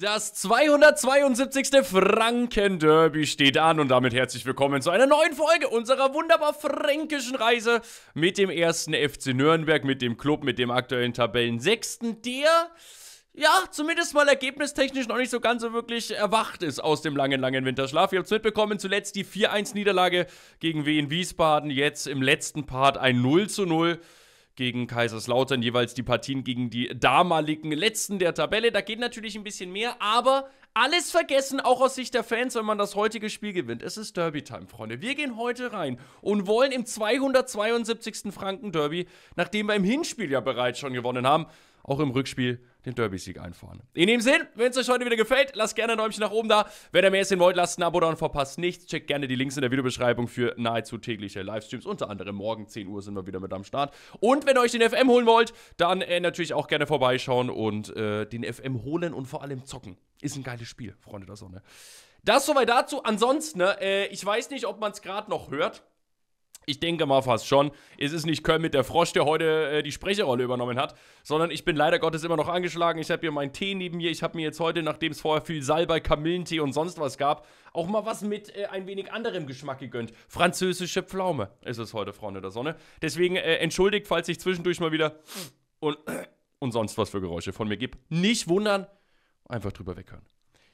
Das 272. Franken Derby steht an und damit herzlich willkommen zu einer neuen Folge unserer wunderbar fränkischen Reise mit dem ersten FC Nürnberg, mit dem Club, mit dem aktuellen Tabellensechsten, der ja, zumindest mal ergebnistechnisch noch nicht so ganz so wirklich erwacht ist aus dem langen, langen Winterschlaf. Ihr habt es mitbekommen, zuletzt die 4-1-Niederlage gegen Wien Wiesbaden, jetzt im letzten Part ein 0 zu 0 gegen Kaiserslautern, jeweils die Partien gegen die damaligen Letzten der Tabelle. Da geht natürlich ein bisschen mehr, aber alles vergessen, auch aus Sicht der Fans, wenn man das heutige Spiel gewinnt. Es ist Derby-Time, Freunde. Wir gehen heute rein und wollen im 272. Franken-Derby, nachdem wir im Hinspiel ja bereits schon gewonnen haben, auch im Rückspiel den Derby-Sieg einfahren. In dem Sinn, wenn es euch heute wieder gefällt, lasst gerne ein Däumchen nach oben da. Wenn ihr mehr sehen wollt, lasst ein Abo da und verpasst nichts. Checkt gerne die Links in der Videobeschreibung für nahezu tägliche Livestreams. Unter anderem morgen 10 Uhr sind wir wieder mit am Start. Und wenn ihr euch den FM holen wollt, dann äh, natürlich auch gerne vorbeischauen und äh, den FM holen und vor allem zocken. Ist ein geiles Spiel, Freunde der Sonne. Das soweit dazu. Ansonsten, ne, äh, ich weiß nicht, ob man es gerade noch hört. Ich denke mal fast schon. Es ist nicht Köln mit der Frosch, der heute äh, die Sprecherrolle übernommen hat, sondern ich bin leider Gottes immer noch angeschlagen. Ich habe hier meinen Tee neben mir. Ich habe mir jetzt heute, nachdem es vorher viel Salbei, Kamillentee und sonst was gab, auch mal was mit äh, ein wenig anderem Geschmack gegönnt. Französische Pflaume ist es heute, Freunde der Sonne. Deswegen äh, entschuldigt, falls ich zwischendurch mal wieder und, und sonst was für Geräusche von mir gebe. Nicht wundern, einfach drüber weghören.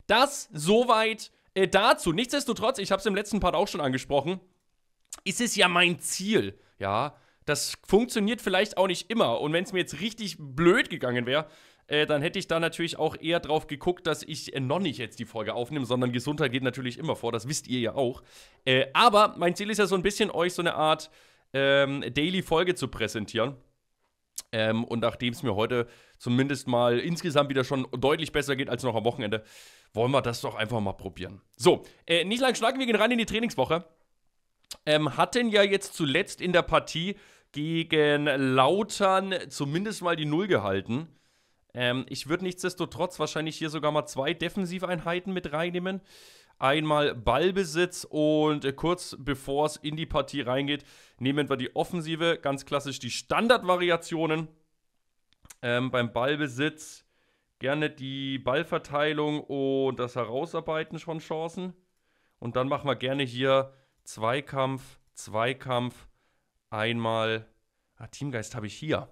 Das soweit äh, dazu. Nichtsdestotrotz, ich habe es im letzten Part auch schon angesprochen, ist es ja mein Ziel, ja. Das funktioniert vielleicht auch nicht immer. Und wenn es mir jetzt richtig blöd gegangen wäre, äh, dann hätte ich da natürlich auch eher drauf geguckt, dass ich äh, noch nicht jetzt die Folge aufnehme, sondern Gesundheit geht natürlich immer vor, das wisst ihr ja auch. Äh, aber mein Ziel ist ja so ein bisschen, euch so eine Art ähm, Daily-Folge zu präsentieren. Ähm, und nachdem es mir heute zumindest mal insgesamt wieder schon deutlich besser geht als noch am Wochenende, wollen wir das doch einfach mal probieren. So, äh, nicht lang schlagen, wir gehen rein in die Trainingswoche. Ähm, hat denn ja jetzt zuletzt in der Partie gegen Lautern zumindest mal die Null gehalten. Ähm, ich würde nichtsdestotrotz wahrscheinlich hier sogar mal zwei Defensiveinheiten mit reinnehmen. Einmal Ballbesitz und äh, kurz bevor es in die Partie reingeht, nehmen wir die Offensive, ganz klassisch die Standardvariationen. Ähm, beim Ballbesitz gerne die Ballverteilung und das Herausarbeiten von Chancen. Und dann machen wir gerne hier Zweikampf, Zweikampf, einmal. Ah, Teamgeist habe ich hier.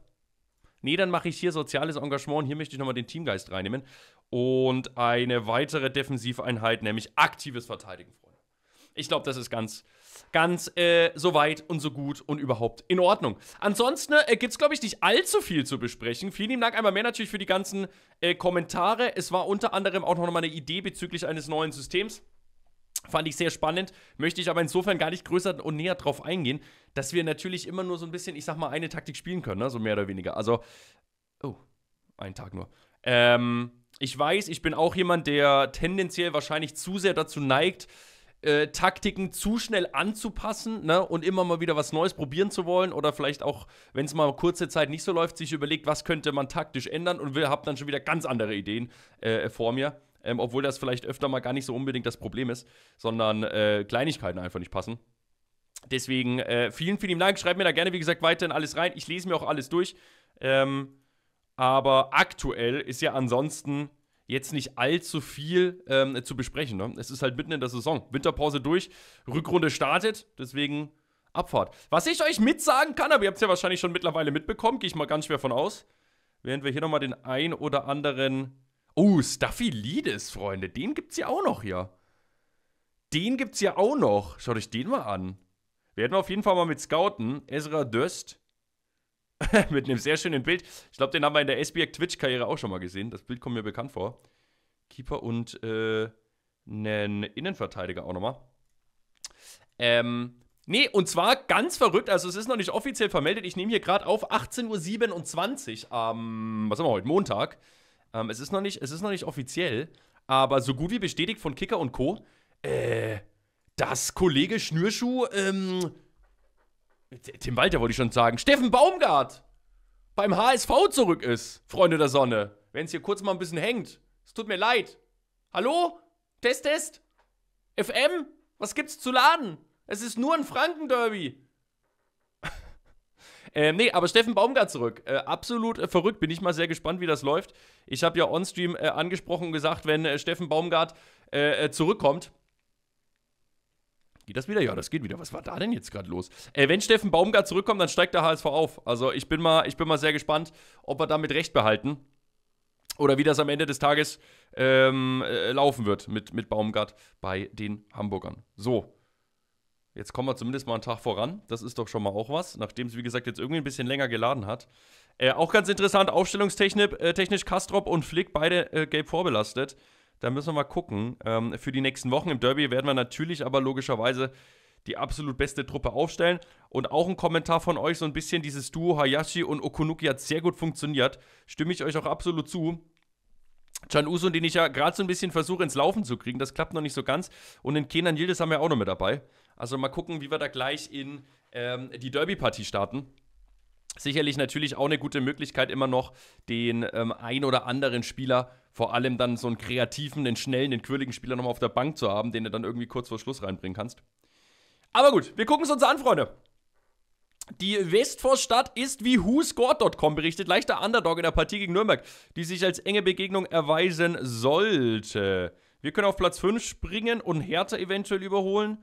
Nee, dann mache ich hier soziales Engagement und hier möchte ich nochmal den Teamgeist reinnehmen. Und eine weitere Defensiveinheit, nämlich aktives Verteidigen, Freunde. Ich glaube, das ist ganz, ganz äh, so weit und so gut und überhaupt in Ordnung. Ansonsten äh, gibt es, glaube ich, nicht allzu viel zu besprechen. Vielen lieben Dank einmal mehr natürlich für die ganzen äh, Kommentare. Es war unter anderem auch nochmal eine Idee bezüglich eines neuen Systems. Fand ich sehr spannend, möchte ich aber insofern gar nicht größer und näher drauf eingehen, dass wir natürlich immer nur so ein bisschen, ich sag mal, eine Taktik spielen können, ne? so mehr oder weniger. Also, oh, einen Tag nur. Ähm, ich weiß, ich bin auch jemand, der tendenziell wahrscheinlich zu sehr dazu neigt, äh, Taktiken zu schnell anzupassen ne? und immer mal wieder was Neues probieren zu wollen oder vielleicht auch, wenn es mal kurze Zeit nicht so läuft, sich überlegt, was könnte man taktisch ändern und habe dann schon wieder ganz andere Ideen äh, vor mir ähm, obwohl das vielleicht öfter mal gar nicht so unbedingt das Problem ist, sondern äh, Kleinigkeiten einfach nicht passen. Deswegen äh, vielen, vielen Dank. Schreibt mir da gerne, wie gesagt, weiterhin alles rein. Ich lese mir auch alles durch. Ähm, aber aktuell ist ja ansonsten jetzt nicht allzu viel ähm, zu besprechen. Ne? Es ist halt mitten in der Saison. Winterpause durch, Rückrunde startet, deswegen Abfahrt. Was ich euch mitsagen kann, aber ihr habt es ja wahrscheinlich schon mittlerweile mitbekommen, gehe ich mal ganz schwer von aus, während wir hier nochmal den ein oder anderen Oh, Staphylides, Freunde, den gibt's ja auch noch hier. Den gibt's ja auch noch. Schaut euch den mal an. Werden wir auf jeden Fall mal mit scouten. Ezra Döst. mit einem sehr schönen Bild. Ich glaube, den haben wir in der SBX Twitch-Karriere auch schon mal gesehen. Das Bild kommt mir bekannt vor. Keeper und äh, einen Innenverteidiger auch nochmal. Ähm, nee, und zwar ganz verrückt, also es ist noch nicht offiziell vermeldet. Ich nehme hier gerade auf 18.27 Uhr am, was haben wir heute, Montag. Ähm, es, ist noch nicht, es ist noch nicht offiziell, aber so gut wie bestätigt von Kicker und Co. Äh, dass Kollege Schnürschuh, ähm, Tim Walter wollte ich schon sagen, Steffen Baumgart beim HSV zurück ist, Freunde der Sonne. Wenn es hier kurz mal ein bisschen hängt. Es tut mir leid. Hallo? Test, Test? FM? Was gibt's zu laden? Es ist nur ein Frankenderby. Ähm, nee, aber Steffen Baumgart zurück. Äh, absolut äh, verrückt. Bin ich mal sehr gespannt, wie das läuft. Ich habe ja on-stream äh, angesprochen und gesagt, wenn äh, Steffen Baumgart äh, äh, zurückkommt. Geht das wieder? Ja, das geht wieder. Was war da denn jetzt gerade los? wenn Steffen Baumgart zurückkommt, dann steigt der HSV auf. Also ich bin mal, ich bin mal sehr gespannt, ob wir damit recht behalten. Oder wie das am Ende des Tages ähm, laufen wird mit, mit Baumgart bei den Hamburgern. So, Jetzt kommen wir zumindest mal einen Tag voran. Das ist doch schon mal auch was, nachdem es, wie gesagt, jetzt irgendwie ein bisschen länger geladen hat. Äh, auch ganz interessant, aufstellungstechnisch äh, Kastrop und Flick, beide äh, gelb vorbelastet. Da müssen wir mal gucken. Ähm, für die nächsten Wochen im Derby werden wir natürlich aber logischerweise die absolut beste Truppe aufstellen. Und auch ein Kommentar von euch, so ein bisschen dieses Duo Hayashi und Okunuki hat sehr gut funktioniert. Stimme ich euch auch absolut zu. Can Uso, den ich ja gerade so ein bisschen versuche ins Laufen zu kriegen, das klappt noch nicht so ganz. Und den Kenan Yildiz haben wir auch noch mit dabei. Also mal gucken, wie wir da gleich in ähm, die Derby-Partie starten. Sicherlich natürlich auch eine gute Möglichkeit, immer noch den ähm, ein oder anderen Spieler, vor allem dann so einen kreativen, den schnellen, den quirligen Spieler nochmal auf der Bank zu haben, den du dann irgendwie kurz vor Schluss reinbringen kannst. Aber gut, wir gucken es uns an, Freunde. Die Westvorstadt ist wie WhoScored.com berichtet, leichter Underdog in der Partie gegen Nürnberg, die sich als enge Begegnung erweisen sollte. Wir können auf Platz 5 springen und Hertha eventuell überholen.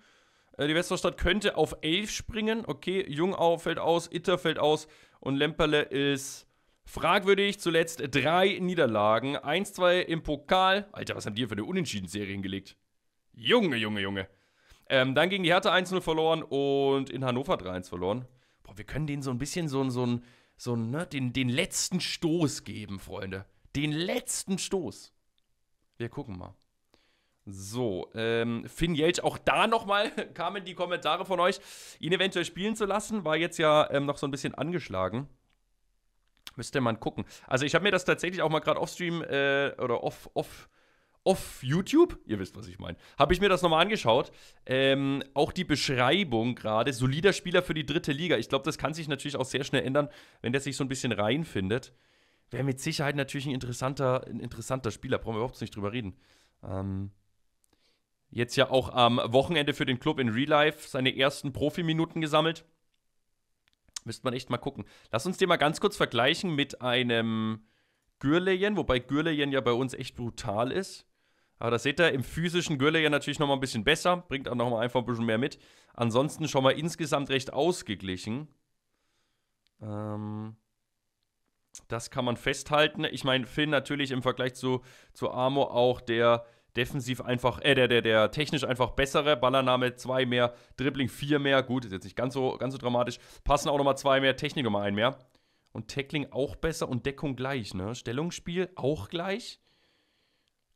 Äh, die Westvorstadt könnte auf 11 springen. Okay, Jungau fällt aus, Itter fällt aus und Lemperle ist fragwürdig. Zuletzt drei Niederlagen. 1-2 im Pokal. Alter, was haben die hier für eine Unentschieden-Serie hingelegt? Junge, Junge, Junge. Ähm, dann gegen die Hertha 1-0 verloren und in Hannover 3-1 verloren boah, wir können denen so ein bisschen so, so, so, so ne, den, den letzten Stoß geben, Freunde. Den letzten Stoß. Wir gucken mal. So, ähm, Finn Jelch, auch da nochmal kamen die Kommentare von euch, ihn eventuell spielen zu lassen, war jetzt ja ähm, noch so ein bisschen angeschlagen. Müsste man gucken. Also ich habe mir das tatsächlich auch mal gerade offstream äh, oder off, off auf YouTube, ihr wisst, was ich meine, habe ich mir das nochmal angeschaut. Ähm, auch die Beschreibung gerade, solider Spieler für die dritte Liga. Ich glaube, das kann sich natürlich auch sehr schnell ändern, wenn der sich so ein bisschen reinfindet. Wäre mit Sicherheit natürlich ein interessanter, ein interessanter Spieler, brauchen wir überhaupt nicht drüber reden. Ähm, jetzt ja auch am Wochenende für den Club in Real Life seine ersten Profiminuten gesammelt. Müsste man echt mal gucken. Lass uns den mal ganz kurz vergleichen mit einem Gürleyen, wobei Gürleyen ja bei uns echt brutal ist. Aber das seht ihr im physischen Gölle ja natürlich nochmal ein bisschen besser, bringt auch nochmal einfach ein bisschen mehr mit. Ansonsten schon mal insgesamt recht ausgeglichen. Ähm, das kann man festhalten. Ich meine, Finn natürlich im Vergleich zu, zu Amo auch der defensiv einfach, äh, der, der, der technisch einfach bessere. Ballername 2 mehr, Dribbling 4 mehr. Gut, ist jetzt nicht ganz so, ganz so dramatisch. Passen auch nochmal 2 mehr, Technik nochmal 1 mehr. Und Tackling auch besser und Deckung gleich, ne? Stellungsspiel auch gleich.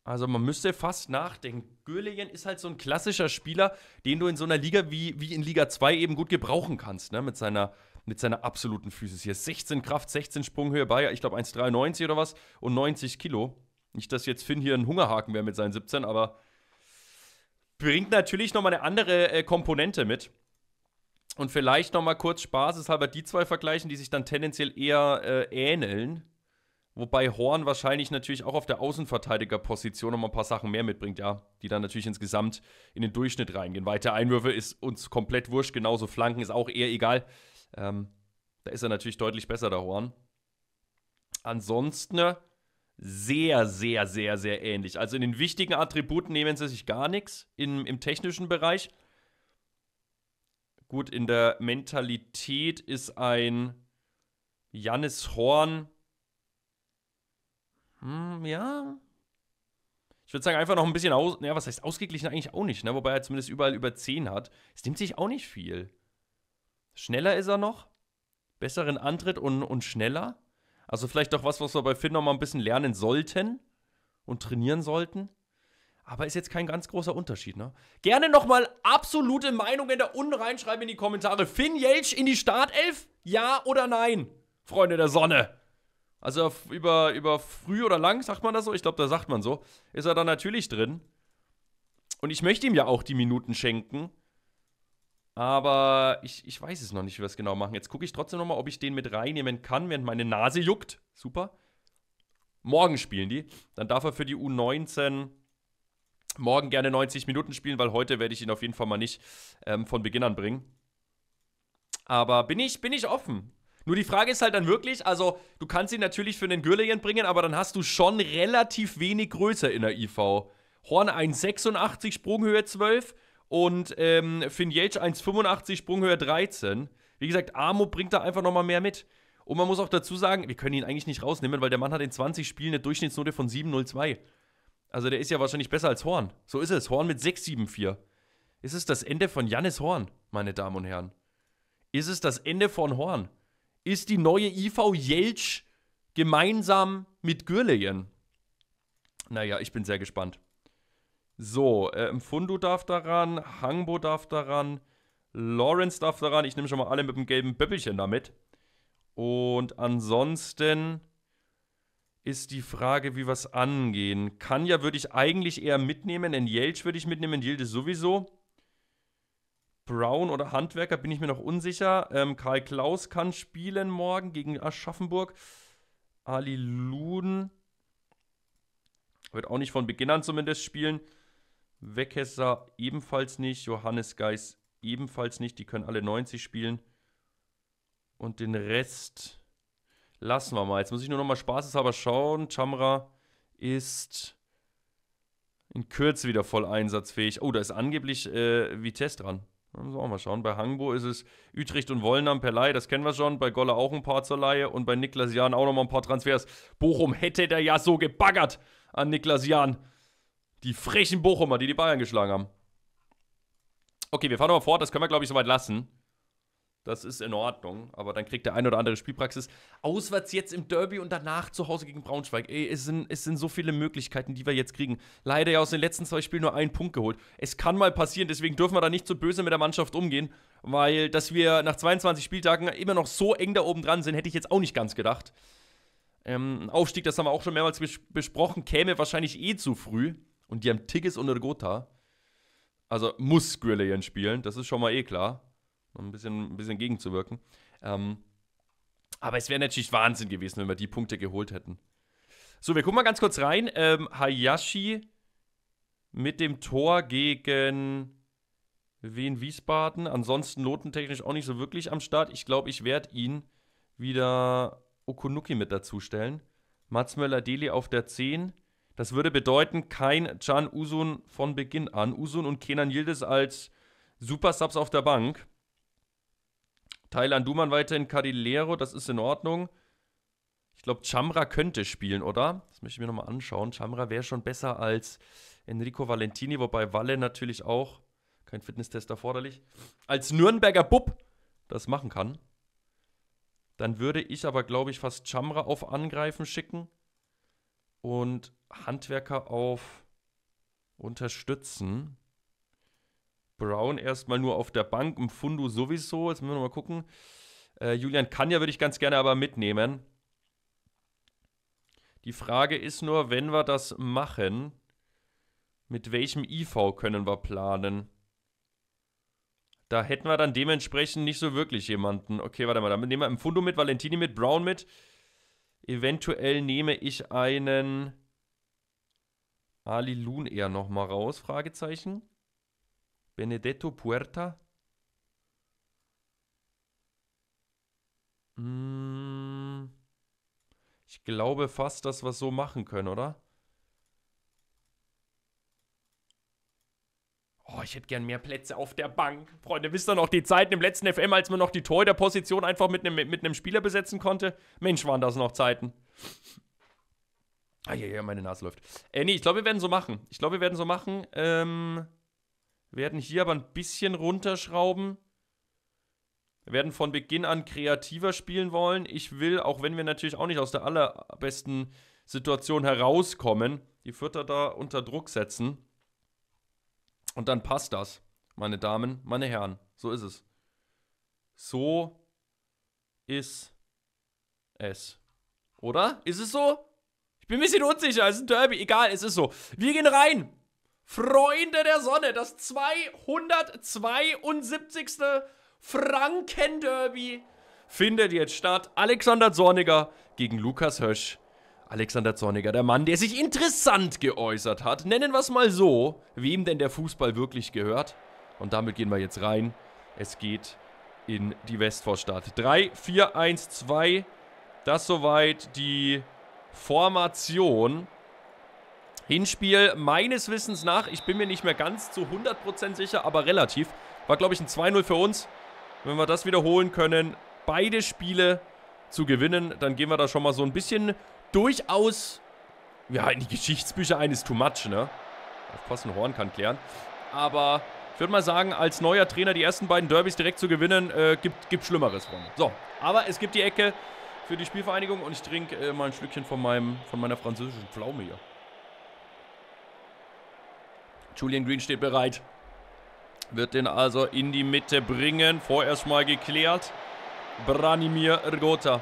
Also man müsste fast nachdenken. Gürlingen ist halt so ein klassischer Spieler, den du in so einer Liga wie, wie in Liga 2 eben gut gebrauchen kannst, ne? Mit seiner, mit seiner absoluten Physis. Hier 16 Kraft, 16 Sprunghöhe bei, ich glaube 1,93 oder was und 90 Kilo. Nicht, dass jetzt Finn hier ein Hungerhaken wäre mit seinen 17, aber bringt natürlich nochmal eine andere äh, Komponente mit. Und vielleicht nochmal kurz spaßeshalber die zwei vergleichen, die sich dann tendenziell eher äh, ähneln. Wobei Horn wahrscheinlich natürlich auch auf der Außenverteidigerposition noch mal ein paar Sachen mehr mitbringt, ja, die dann natürlich insgesamt in den Durchschnitt reingehen. Weiter Einwürfe ist uns komplett wurscht, genauso Flanken ist auch eher egal. Ähm, da ist er natürlich deutlich besser, der Horn. Ansonsten äh, sehr, sehr, sehr, sehr ähnlich. Also in den wichtigen Attributen nehmen sie sich gar nichts im, im technischen Bereich. Gut, in der Mentalität ist ein Jannis Horn hm, ja. Ich würde sagen, einfach noch ein bisschen aus. Ja, was heißt ausgeglichen eigentlich auch nicht, ne? Wobei er zumindest überall über 10 hat. Es nimmt sich auch nicht viel. Schneller ist er noch. Besseren Antritt und, und schneller. Also vielleicht doch was, was wir bei Finn noch mal ein bisschen lernen sollten und trainieren sollten. Aber ist jetzt kein ganz großer Unterschied, ne? Gerne nochmal absolute Meinungen da unten reinschreiben in die Kommentare. Finn Jelsch in die Startelf? Ja oder nein? Freunde der Sonne. Also über, über früh oder lang, sagt man das so? Ich glaube, da sagt man so. Ist er dann natürlich drin. Und ich möchte ihm ja auch die Minuten schenken. Aber ich, ich weiß es noch nicht, wie wir es genau machen. Jetzt gucke ich trotzdem nochmal, ob ich den mit reinnehmen kann, während meine Nase juckt. Super. Morgen spielen die. Dann darf er für die U19 morgen gerne 90 Minuten spielen, weil heute werde ich ihn auf jeden Fall mal nicht ähm, von Beginn an bringen. Aber bin ich, bin ich offen. Nur die Frage ist halt dann wirklich, also du kannst ihn natürlich für einen Gürlingen bringen, aber dann hast du schon relativ wenig Größe in der IV. Horn 1,86, Sprunghöhe 12 und ähm, Finn Yates 1,85, Sprunghöhe 13. Wie gesagt, Amo bringt da einfach nochmal mehr mit. Und man muss auch dazu sagen, wir können ihn eigentlich nicht rausnehmen, weil der Mann hat in 20 Spielen eine Durchschnittsnote von 7,02. Also der ist ja wahrscheinlich besser als Horn. So ist es. Horn mit 6,74. Ist es das Ende von Jannis Horn, meine Damen und Herren? Ist es das Ende von Horn? ist die neue IV Jeltsch gemeinsam mit Gürleyen. Naja, ich bin sehr gespannt. So, äh, Mfundo darf daran, Hangbo darf daran, Lawrence darf daran. Ich nehme schon mal alle mit dem gelben Böppelchen damit. Und ansonsten ist die Frage, wie wir es angehen. Kanya würde ich eigentlich eher mitnehmen, denn Jelch würde ich mitnehmen, Yildiz sowieso. Brown oder Handwerker, bin ich mir noch unsicher. Ähm, Karl Klaus kann spielen morgen gegen Aschaffenburg. Ali Luden wird auch nicht von Beginn an zumindest spielen. Weckesser ebenfalls nicht. Johannes Geis ebenfalls nicht. Die können alle 90 spielen. Und den Rest lassen wir mal. Jetzt muss ich nur noch mal spaßeshalber schauen. Chamra ist in Kürze wieder voll einsatzfähig. Oh, da ist angeblich äh, Vitesse dran. Müssen wir auch mal schauen. Bei Hangbo ist es Utrecht und Wollnam per Laie, das kennen wir schon. Bei Goller auch ein paar zur Laie und bei Niklas Jahn auch nochmal ein paar Transfers. Bochum hätte der ja so gebaggert an Niklas Jahn. Die frechen Bochumer, die die Bayern geschlagen haben. Okay, wir fahren nochmal fort, das können wir glaube ich soweit lassen. Das ist in Ordnung, aber dann kriegt der ein oder andere Spielpraxis. Auswärts jetzt im Derby und danach zu Hause gegen Braunschweig. Ey, es sind, es sind so viele Möglichkeiten, die wir jetzt kriegen. Leider ja aus den letzten zwei Spielen nur einen Punkt geholt. Es kann mal passieren, deswegen dürfen wir da nicht so böse mit der Mannschaft umgehen, weil dass wir nach 22 Spieltagen immer noch so eng da oben dran sind, hätte ich jetzt auch nicht ganz gedacht. Ähm, ein Aufstieg, das haben wir auch schon mehrmals bes besprochen, käme wahrscheinlich eh zu früh. Und die haben Tigges und Ergota. Also muss Grillian spielen, das ist schon mal eh klar ein bisschen, ein bisschen gegenzuwirken. Ähm, aber es wäre natürlich Wahnsinn gewesen, wenn wir die Punkte geholt hätten. So, wir gucken mal ganz kurz rein. Ähm, Hayashi mit dem Tor gegen Wien Wiesbaden. Ansonsten notentechnisch auch nicht so wirklich am Start. Ich glaube, ich werde ihn wieder Okunuki mit dazustellen. Mats Möller-Deli auf der 10. Das würde bedeuten, kein Can Usun von Beginn an. Usun und Kenan Yildiz als Super-Subs auf der Bank. Thailand Duman weiterhin Cardillero, das ist in Ordnung. Ich glaube, Chamra könnte spielen, oder? Das möchte ich mir nochmal anschauen. Chamra wäre schon besser als Enrico Valentini, wobei Valle natürlich auch, kein Fitnesstest erforderlich, als Nürnberger Bub das machen kann. Dann würde ich aber, glaube ich, fast Chamra auf Angreifen schicken und Handwerker auf Unterstützen. Brown erstmal nur auf der Bank, im Fundo sowieso. Jetzt müssen wir mal gucken. Äh, Julian Kanja würde ich ganz gerne aber mitnehmen. Die Frage ist nur, wenn wir das machen, mit welchem IV können wir planen? Da hätten wir dann dementsprechend nicht so wirklich jemanden. Okay, warte mal, dann nehmen wir im Fundo mit, Valentini mit, Brown mit. Eventuell nehme ich einen Ali Loon eher nochmal raus, Fragezeichen. Benedetto Puerta. Mm. Ich glaube fast, dass wir es so machen können, oder? Oh, ich hätte gern mehr Plätze auf der Bank. Freunde, wisst ihr noch die Zeiten im letzten FM, als man noch die Tor der Position einfach mit einem mit nem Spieler besetzen konnte? Mensch, waren das noch Zeiten. Ah, ja, ja, meine Nase läuft. Äh, nee, ich glaube, wir werden so machen. Ich glaube, wir werden so machen. Ähm werden hier aber ein bisschen runterschrauben, werden von Beginn an kreativer spielen wollen. Ich will, auch wenn wir natürlich auch nicht aus der allerbesten Situation herauskommen, die Vierter da unter Druck setzen. Und dann passt das, meine Damen, meine Herren. So ist es. So ist es. Oder? Ist es so? Ich bin ein bisschen unsicher. Es ist ein Derby. Egal, es ist so. Wir gehen rein. Freunde der Sonne, das 272. Franken-Derby findet jetzt statt. Alexander Zorniger gegen Lukas Hösch. Alexander Zorniger, der Mann, der sich interessant geäußert hat. Nennen wir es mal so, wem denn der Fußball wirklich gehört. Und damit gehen wir jetzt rein. Es geht in die Westvorstadt. 3, 4, 1, 2. Das soweit die Formation. Hinspiel meines Wissens nach, ich bin mir nicht mehr ganz zu 100% sicher, aber relativ, war glaube ich ein 2-0 für uns. Wenn wir das wiederholen können, beide Spiele zu gewinnen, dann gehen wir da schon mal so ein bisschen durchaus ja, in die Geschichtsbücher eines Too Much, ne? Aufpassen, Horn kann klären. Aber ich würde mal sagen, als neuer Trainer die ersten beiden Derbys direkt zu gewinnen, äh, gibt, gibt Schlimmeres von. So, aber es gibt die Ecke für die Spielvereinigung und ich trinke äh, mal ein Schlückchen von, meinem, von meiner französischen Pflaume hier. Julian Green steht bereit. Wird den also in die Mitte bringen. Vorerst mal geklärt. Branimir Rgota.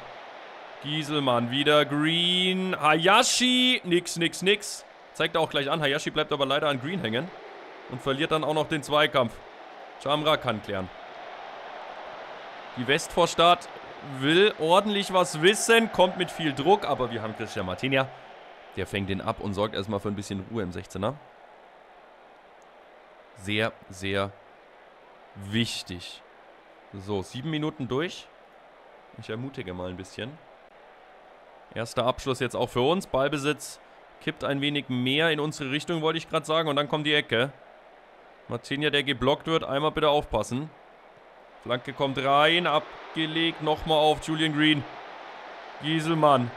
Gieselmann wieder Green. Hayashi. Nix, nix, nix. Zeigt er auch gleich an. Hayashi bleibt aber leider an Green hängen. Und verliert dann auch noch den Zweikampf. Chamra kann klären. Die Westvorstadt will ordentlich was wissen. Kommt mit viel Druck. Aber wir haben Christian Martinia. Der fängt den ab und sorgt erstmal für ein bisschen Ruhe im 16er sehr, sehr wichtig. So, sieben Minuten durch. Ich ermutige mal ein bisschen. Erster Abschluss jetzt auch für uns. Ballbesitz kippt ein wenig mehr in unsere Richtung, wollte ich gerade sagen. Und dann kommt die Ecke. Martinia, der geblockt wird. Einmal bitte aufpassen. Flanke kommt rein. Abgelegt. Nochmal auf Julian Green. Gieselmann.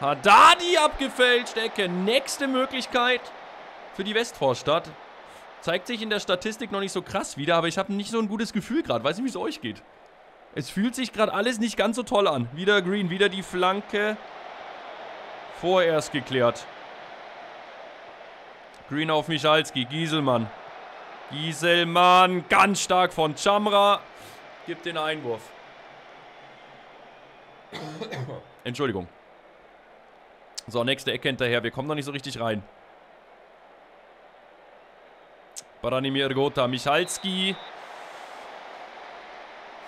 Haddadi abgefälscht. Ecke. Nächste Möglichkeit für die Westvorstadt. Zeigt sich in der Statistik noch nicht so krass wieder, aber ich habe nicht so ein gutes Gefühl gerade. Weiß nicht, wie es euch geht. Es fühlt sich gerade alles nicht ganz so toll an. Wieder Green, wieder die Flanke. Vorerst geklärt. Green auf Michalski, Gieselmann. Gieselmann, ganz stark von Chamra. Gibt den Einwurf. Entschuldigung. So, nächste Ecke hinterher. Wir kommen noch nicht so richtig rein. Baranimir Gota Michalski.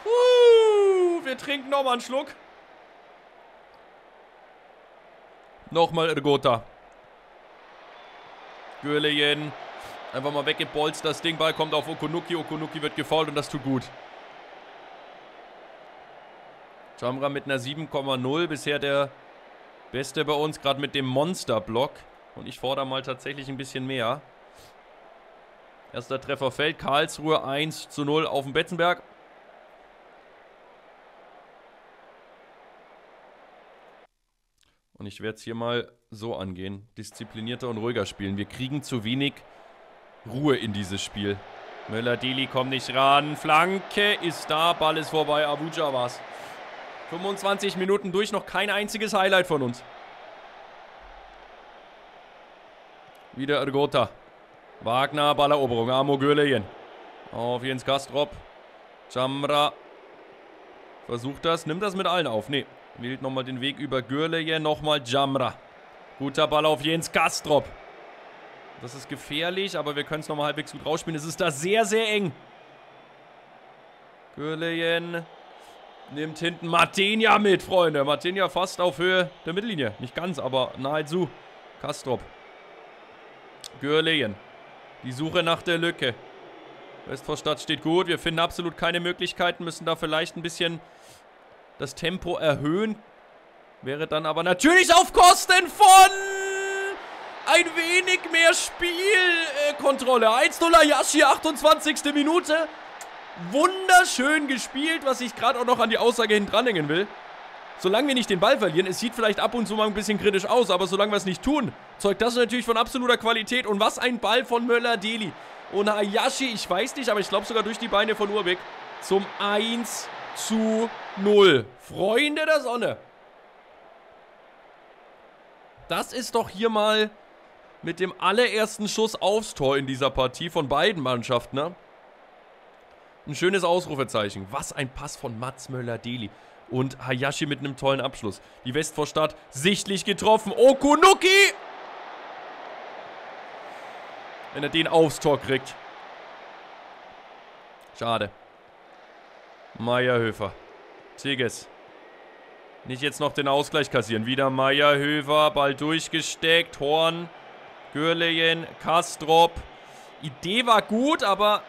Uh, wir trinken nochmal einen Schluck. Nochmal Ergota. Gürlejen. Einfach mal weggebolzt. Das Ding. Ball kommt auf Okunuki. Okunuki wird gefault und das tut gut. Chamra mit einer 7,0. Bisher der Beste bei uns. Gerade mit dem Monsterblock. Und ich fordere mal tatsächlich ein bisschen mehr. Erster Treffer fällt. Karlsruhe 1 zu 0 auf dem Betzenberg. Und ich werde es hier mal so angehen. Disziplinierter und ruhiger spielen. Wir kriegen zu wenig Ruhe in dieses Spiel. Möller-Deli kommt nicht ran. Flanke ist da. Ball ist vorbei. Abuja war's. 25 Minuten durch. Noch kein einziges Highlight von uns. Wieder Ergota. Wagner, Balleroberung. Amo Gürlejen. Auf Jens Kastrop. Jamra. Versucht das. Nimmt das mit allen auf. Nee. Wählt nochmal den Weg über Gürlejen. Nochmal Jamra. Guter Ball auf Jens Kastrop. Das ist gefährlich, aber wir können es nochmal halbwegs gut rausspielen. Es ist da sehr, sehr eng. Gürlejen nimmt hinten Martinia mit, Freunde. Martinia fast auf Höhe der Mittellinie. Nicht ganz, aber nahezu. Kastrop. Gürlejen. Die Suche nach der Lücke. Westvorstadt steht gut. Wir finden absolut keine Möglichkeiten. Müssen da vielleicht ein bisschen das Tempo erhöhen. Wäre dann aber natürlich auf Kosten von ein wenig mehr Spielkontrolle. 1-0 Ayashi, 28. Minute. Wunderschön gespielt, was ich gerade auch noch an die Aussage dranhängen will solange wir nicht den Ball verlieren, es sieht vielleicht ab und zu mal ein bisschen kritisch aus, aber solange wir es nicht tun, zeugt das natürlich von absoluter Qualität. Und was ein Ball von Möller-Deli. Und Hayashi, ich weiß nicht, aber ich glaube sogar durch die Beine von Urbeck. Zum 1 zu 0. Freunde der Sonne. Das ist doch hier mal mit dem allerersten Schuss aufs Tor in dieser Partie von beiden Mannschaften, ne? Ein schönes Ausrufezeichen. Was ein Pass von Mats Möller-Deli und Hayashi mit einem tollen Abschluss. Die Westvorstadt sichtlich getroffen. Okunuki! Wenn er den aufs Tor kriegt. Schade. Meierhöfer. Tigges. Nicht jetzt noch den Ausgleich kassieren. Wieder Meierhöfer. Ball durchgesteckt. Horn. Gürlejen. Kastrop. Idee war gut, aber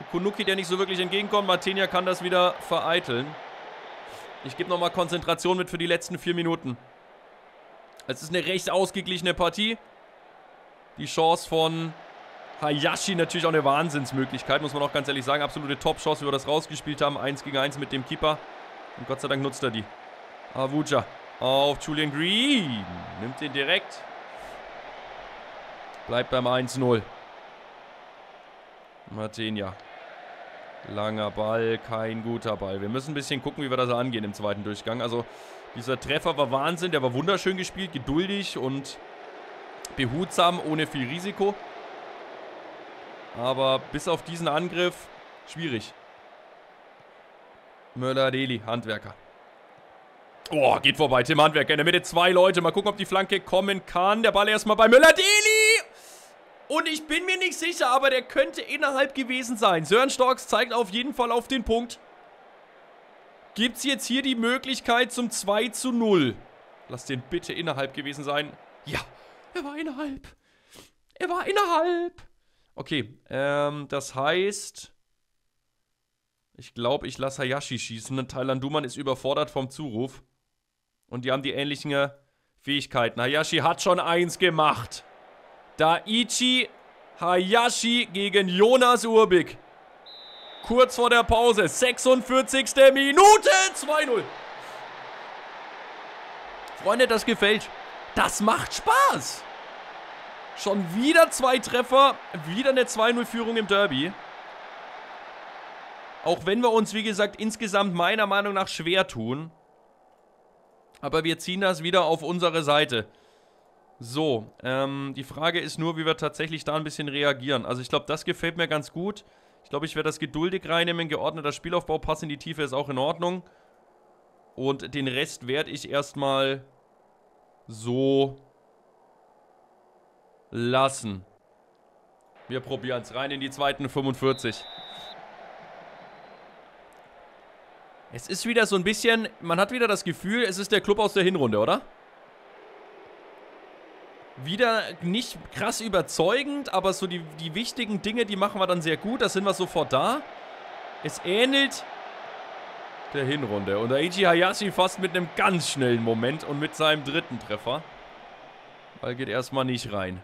Okunuki, der nicht so wirklich entgegenkommt. Martinia kann das wieder vereiteln. Ich gebe nochmal Konzentration mit für die letzten vier Minuten. Es ist eine recht ausgeglichene Partie. Die Chance von Hayashi natürlich auch eine Wahnsinnsmöglichkeit, muss man auch ganz ehrlich sagen. Absolute Top-Chance, wie wir das rausgespielt haben. 1 gegen 1 mit dem Keeper. Und Gott sei Dank nutzt er die. Avuja auf Julian Green. Nimmt den direkt. Bleibt beim 1-0. Martinia. Langer Ball, kein guter Ball. Wir müssen ein bisschen gucken, wie wir das angehen im zweiten Durchgang. Also dieser Treffer war Wahnsinn, der war wunderschön gespielt, geduldig und behutsam, ohne viel Risiko. Aber bis auf diesen Angriff, schwierig. Möller-Deli, Handwerker. Oh, geht vorbei. Tim Handwerker in der Mitte. Zwei Leute. Mal gucken, ob die Flanke kommen kann. Der Ball erstmal bei Möller, deli und ich bin mir nicht sicher, aber der könnte innerhalb gewesen sein. Sören Storks zeigt auf jeden Fall auf den Punkt. Gibt es jetzt hier die Möglichkeit zum 2 zu 0? Lass den bitte innerhalb gewesen sein. Ja, er war innerhalb. Er war innerhalb. Okay, ähm, das heißt... Ich glaube, ich lasse Hayashi schießen. Thailand Duman ist überfordert vom Zuruf. Und die haben die ähnlichen äh, Fähigkeiten. Hayashi hat schon eins gemacht. Daichi Hayashi gegen Jonas Urbik. Kurz vor der Pause, 46. Minute, 2-0. Freunde, das gefällt. Das macht Spaß. Schon wieder zwei Treffer, wieder eine 2-0-Führung im Derby. Auch wenn wir uns, wie gesagt, insgesamt meiner Meinung nach schwer tun. Aber wir ziehen das wieder auf unsere Seite. So, ähm, die Frage ist nur, wie wir tatsächlich da ein bisschen reagieren. Also ich glaube, das gefällt mir ganz gut. Ich glaube, ich werde das geduldig reinnehmen. Geordneter Spielaufbau, Pass in die Tiefe ist auch in Ordnung. Und den Rest werde ich erstmal so lassen. Wir probieren es rein in die zweiten 45. Es ist wieder so ein bisschen, man hat wieder das Gefühl, es ist der Club aus der Hinrunde, oder? wieder nicht krass überzeugend, aber so die, die wichtigen Dinge, die machen wir dann sehr gut. Da sind wir sofort da. Es ähnelt der Hinrunde. Und Aichi Hayashi fast mit einem ganz schnellen Moment und mit seinem dritten Treffer. Ball geht erstmal nicht rein.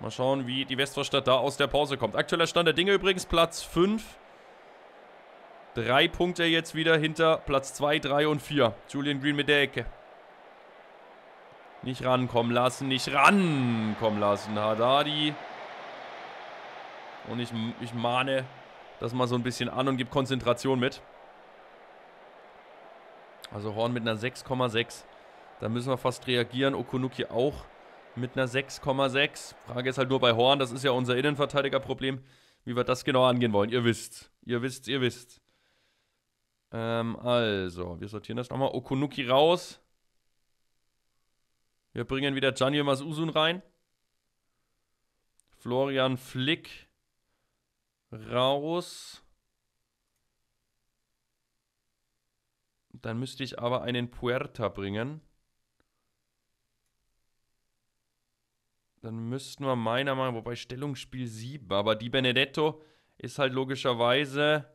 Mal schauen, wie die Westvorstadt da aus der Pause kommt. Aktueller Stand der Dinge übrigens Platz 5. Drei Punkte jetzt wieder hinter Platz 2, 3 und 4. Julian Green mit der Ecke. Nicht rankommen lassen, nicht rankommen lassen, Haddadi. Und ich, ich mahne das mal so ein bisschen an und gebe Konzentration mit. Also Horn mit einer 6,6. Da müssen wir fast reagieren. Okunuki auch mit einer 6,6. Frage ist halt nur bei Horn. Das ist ja unser Innenverteidigerproblem, wie wir das genau angehen wollen. Ihr wisst. Ihr wisst, ihr wisst. Ähm, also, wir sortieren das nochmal. Okunuki raus. Wir bringen wieder Gianni Masusun rein. Florian Flick raus. Dann müsste ich aber einen Puerta bringen. Dann müssten wir meiner Meinung nach, wobei Stellungsspiel 7, aber die Benedetto ist halt logischerweise.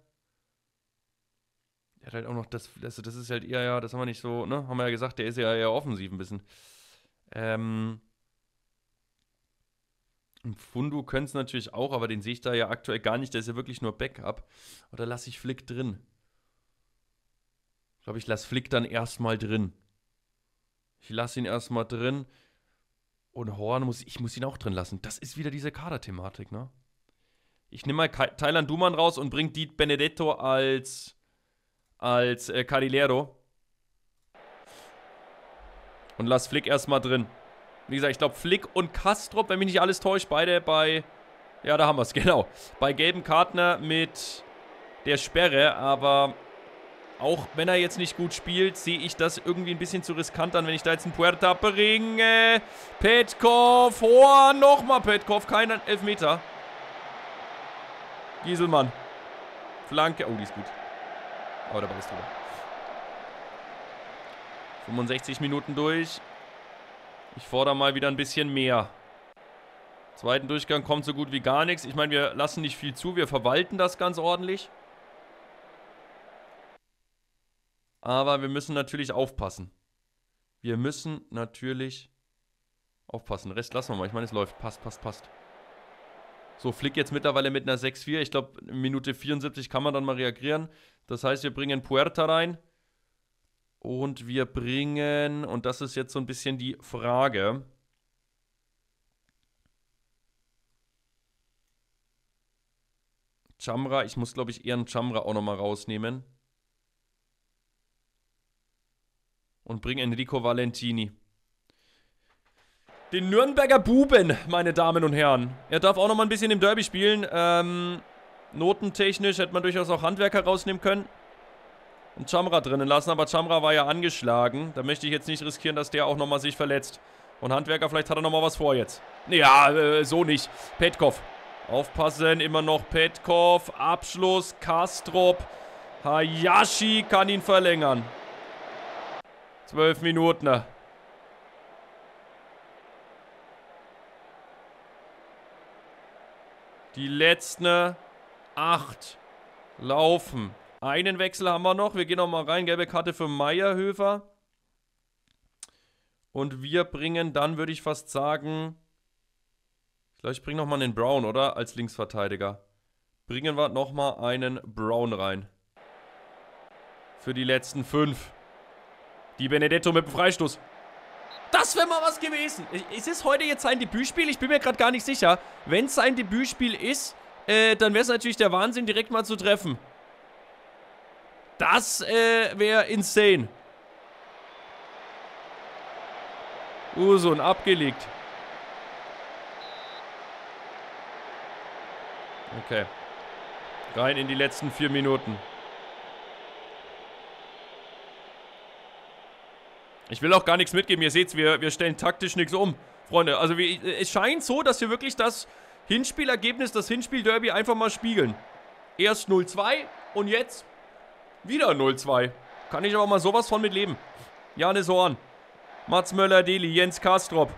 Der hat halt auch noch das, also das ist halt eher, ja, das haben wir nicht so, ne? Haben wir ja gesagt, der ist ja eher offensiv ein bisschen. Ähm, Fundu könnte es natürlich auch, aber den sehe ich da ja aktuell gar nicht. Der ist ja wirklich nur Backup. Oder lasse ich Flick drin? Ich glaube, ich lasse Flick dann erstmal drin. Ich lasse ihn erstmal drin. Und Horn muss ich muss ihn auch drin lassen. Das ist wieder diese Kaderthematik, ne? Ich nehme mal Thailand Duman raus und bringe Diet Benedetto als als äh, Carrilero. Und lass Flick erstmal drin. Wie gesagt, ich glaube Flick und Kastrop, wenn mich nicht alles täuscht, beide bei... Ja, da haben wir es, genau. Bei gelben Kartner mit der Sperre, aber auch wenn er jetzt nicht gut spielt, sehe ich das irgendwie ein bisschen zu riskant an, wenn ich da jetzt einen Puerta bringe. Petkov, Horn, nochmal Petkov, kein Elfmeter. Gieselmann. Flanke, oh, die ist gut. Aber oh, der Ball ist drüber. 65 Minuten durch. Ich fordere mal wieder ein bisschen mehr. Zweiten Durchgang kommt so gut wie gar nichts. Ich meine, wir lassen nicht viel zu. Wir verwalten das ganz ordentlich. Aber wir müssen natürlich aufpassen. Wir müssen natürlich aufpassen. Rest lassen wir mal. Ich meine, es läuft. Passt, passt, passt. So, Flick jetzt mittlerweile mit einer 6-4. Ich glaube, Minute 74 kann man dann mal reagieren. Das heißt, wir bringen Puerta rein. Und wir bringen, und das ist jetzt so ein bisschen die Frage, Chamra, ich muss glaube ich eher einen Chamra auch nochmal rausnehmen. Und bringe Enrico Valentini. Den Nürnberger Buben, meine Damen und Herren. Er darf auch nochmal ein bisschen im Derby spielen. Ähm, notentechnisch hätte man durchaus auch Handwerker rausnehmen können und Chamra drinnen lassen. Aber Chamra war ja angeschlagen. Da möchte ich jetzt nicht riskieren, dass der auch nochmal sich verletzt. Und Handwerker, vielleicht hat er nochmal was vor jetzt. Ja, äh, so nicht. Petkov. Aufpassen, immer noch Petkov. Abschluss, Kastrop. Hayashi kann ihn verlängern. Zwölf Minuten. Die letzten acht laufen. Einen Wechsel haben wir noch. Wir gehen nochmal rein. Gelbe Karte für Meierhöfer. Und wir bringen dann, würde ich fast sagen, Vielleicht bringen noch nochmal einen Brown, oder? Als Linksverteidiger. Bringen wir nochmal einen Brown rein. Für die letzten fünf. Die Benedetto mit dem Freistoß. Das wäre mal was gewesen. Ist es heute jetzt sein Debütspiel? Ich bin mir gerade gar nicht sicher. Wenn es sein Debütspiel ist, äh, dann wäre es natürlich der Wahnsinn, direkt mal zu treffen. Das äh, wäre insane. Usun abgelegt. Okay. Rein in die letzten vier Minuten. Ich will auch gar nichts mitgeben. Ihr seht's, wir, wir stellen taktisch nichts um. Freunde, also wir, es scheint so, dass wir wirklich das Hinspielergebnis, das Hinspiel-Derby einfach mal spiegeln. Erst 0-2 und jetzt wieder 0-2. Kann ich aber mal sowas von mitleben. Janis Horn. Mats Möller-Deli. Jens Kastrop.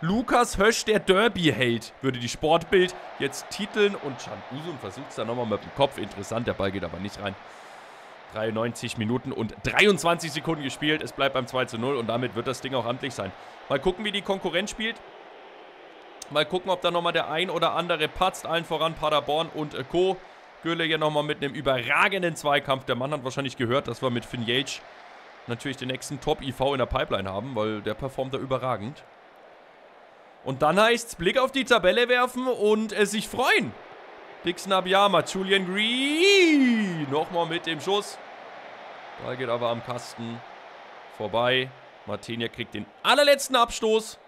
Lukas Hösch, der derby hält, würde die Sportbild jetzt titeln. Und Can Usun versucht es dann nochmal mit dem Kopf. Interessant, der Ball geht aber nicht rein. 93 Minuten und 23 Sekunden gespielt. Es bleibt beim 2 zu 0 und damit wird das Ding auch amtlich sein. Mal gucken, wie die Konkurrenz spielt. Mal gucken, ob da nochmal der ein oder andere patzt. Allen voran Paderborn und äh, Co. Göhle hier nochmal mit einem überragenden Zweikampf. Der Mann hat wahrscheinlich gehört, dass wir mit Finn Yage natürlich den nächsten Top-IV in der Pipeline haben, weil der performt da überragend. Und dann heißt es, Blick auf die Tabelle werfen und äh, sich freuen. Dixon Abiyama, Julian Green. Nochmal mit dem Schuss. Ball geht aber am Kasten vorbei. Martinia kriegt den allerletzten Abstoß.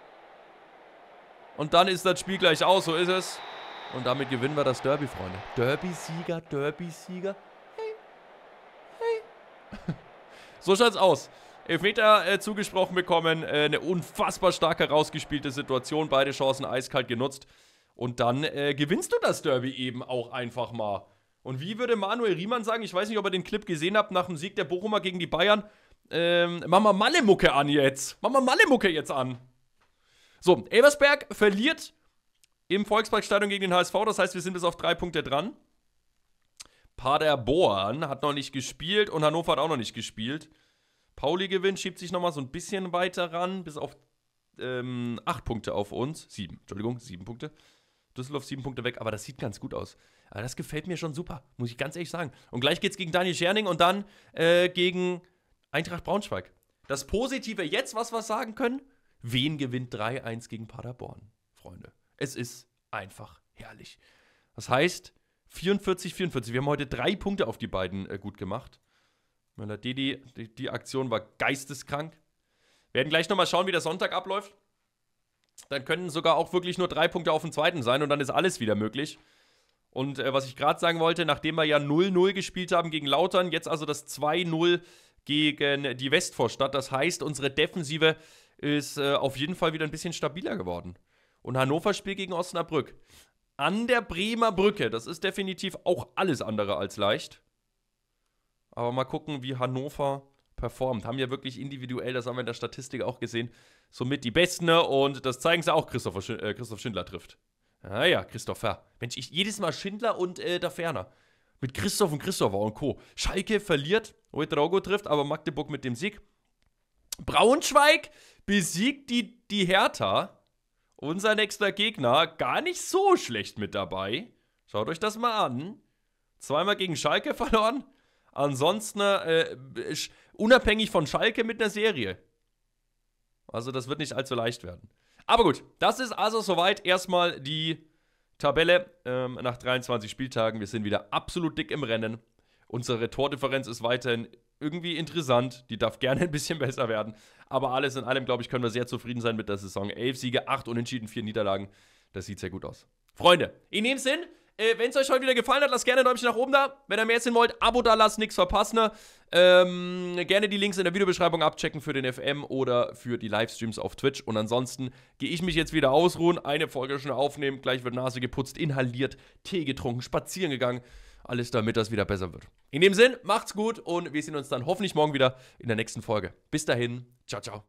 Und dann ist das Spiel gleich aus, so ist es. Und damit gewinnen wir das Derby, Freunde. Derby-Sieger, Derby-Sieger. Hey, hey. so schaut's aus. Elfmeter äh, zugesprochen bekommen, äh, eine unfassbar stark herausgespielte Situation, beide Chancen eiskalt genutzt. Und dann äh, gewinnst du das Derby eben auch einfach mal. Und wie würde Manuel Riemann sagen, ich weiß nicht, ob ihr den Clip gesehen habt, nach dem Sieg der Bochumer gegen die Bayern, ähm, mach mal Malle-Mucke an jetzt. Mach mal Malle-Mucke jetzt an. So, Elversberg verliert im Volksparkstadion gegen den HSV. Das heißt, wir sind bis auf drei Punkte dran. Paderborn hat noch nicht gespielt und Hannover hat auch noch nicht gespielt. Pauli gewinnt, schiebt sich nochmal so ein bisschen weiter ran, bis auf ähm, acht Punkte auf uns. Sieben, Entschuldigung, sieben Punkte. Düsseldorf sieben Punkte weg, aber das sieht ganz gut aus. Aber das gefällt mir schon super, muss ich ganz ehrlich sagen. Und gleich geht's gegen Daniel Scherning und dann äh, gegen Eintracht Braunschweig. Das Positive jetzt, was wir sagen können, wen gewinnt 3-1 gegen Paderborn, Freunde? Es ist einfach herrlich. Das heißt, 44, 44. Wir haben heute drei Punkte auf die beiden äh, gut gemacht. Möller Didi, die, die Aktion war geisteskrank. Wir werden gleich nochmal schauen, wie der Sonntag abläuft. Dann können sogar auch wirklich nur drei Punkte auf dem zweiten sein und dann ist alles wieder möglich. Und äh, was ich gerade sagen wollte, nachdem wir ja 0-0 gespielt haben gegen Lautern, jetzt also das 2-0 gegen die Westvorstadt. Das heißt, unsere Defensive ist äh, auf jeden Fall wieder ein bisschen stabiler geworden. Und Hannover spielt gegen Osnabrück. An der Bremer Brücke. Das ist definitiv auch alles andere als leicht. Aber mal gucken, wie Hannover performt. Haben ja wirklich individuell, das haben wir in der Statistik auch gesehen, somit die Besten. Ne? Und das zeigen sie auch, Christoph, äh, Christoph Schindler trifft. Naja, ah ja, Christopher. Mensch, ich jedes Mal Schindler und äh, da ferner. Mit Christoph und Christopher und Co. Schalke verliert, Oedrago trifft, aber Magdeburg mit dem Sieg. Braunschweig besiegt die, die Hertha. Unser nächster Gegner gar nicht so schlecht mit dabei. Schaut euch das mal an. Zweimal gegen Schalke verloren. Ansonsten äh, unabhängig von Schalke mit einer Serie. Also das wird nicht allzu leicht werden. Aber gut, das ist also soweit erstmal die Tabelle ähm, nach 23 Spieltagen. Wir sind wieder absolut dick im Rennen. Unsere Tordifferenz ist weiterhin irgendwie interessant. Die darf gerne ein bisschen besser werden. Aber alles in allem, glaube ich, können wir sehr zufrieden sein mit der Saison. Elf Siege, acht Unentschieden, vier Niederlagen. Das sieht sehr gut aus. Freunde, in dem Sinn, äh, wenn es euch heute wieder gefallen hat, lasst gerne ein Däumchen nach oben da. Wenn ihr mehr sehen wollt, Abo da lasst, nichts verpassen. Ähm, gerne die Links in der Videobeschreibung abchecken für den FM oder für die Livestreams auf Twitch. Und ansonsten gehe ich mich jetzt wieder ausruhen, eine Folge schon aufnehmen, gleich wird Nase geputzt, inhaliert, Tee getrunken, spazieren gegangen alles, damit das wieder besser wird. In dem Sinn, macht's gut und wir sehen uns dann hoffentlich morgen wieder in der nächsten Folge. Bis dahin, ciao, ciao.